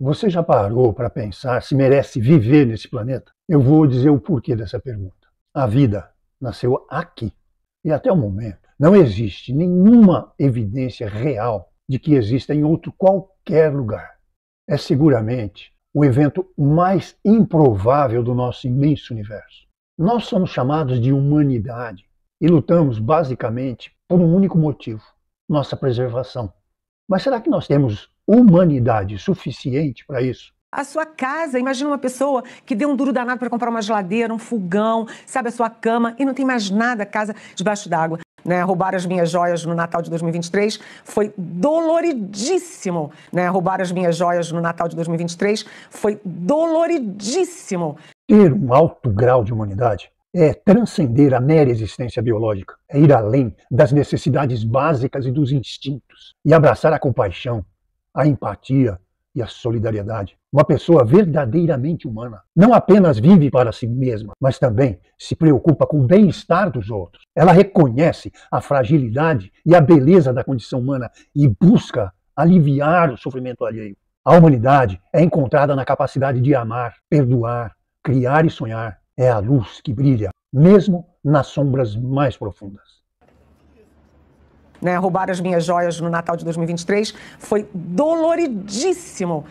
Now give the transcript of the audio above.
Você já parou para pensar se merece viver nesse planeta? Eu vou dizer o porquê dessa pergunta. A vida nasceu aqui. E até o momento, não existe nenhuma evidência real de que exista em outro qualquer lugar. É seguramente o evento mais improvável do nosso imenso universo. Nós somos chamados de humanidade e lutamos basicamente por um único motivo: nossa preservação. Mas será que nós temos humanidade suficiente para isso. A sua casa, imagina uma pessoa que deu um duro danado para comprar uma geladeira, um fogão, sabe, a sua cama e não tem mais nada, casa debaixo d'água. Né, roubar as minhas joias no Natal de 2023 foi doloridíssimo. Né, roubar as minhas joias no Natal de 2023 foi doloridíssimo. Ter um alto grau de humanidade é transcender a mera existência biológica, é ir além das necessidades básicas e dos instintos e abraçar a compaixão, a empatia e a solidariedade. Uma pessoa verdadeiramente humana não apenas vive para si mesma, mas também se preocupa com o bem-estar dos outros. Ela reconhece a fragilidade e a beleza da condição humana e busca aliviar o sofrimento alheio. A humanidade é encontrada na capacidade de amar, perdoar, criar e sonhar. É a luz que brilha, mesmo nas sombras mais profundas né, roubaram as minhas joias no Natal de 2023. Foi doloridíssimo.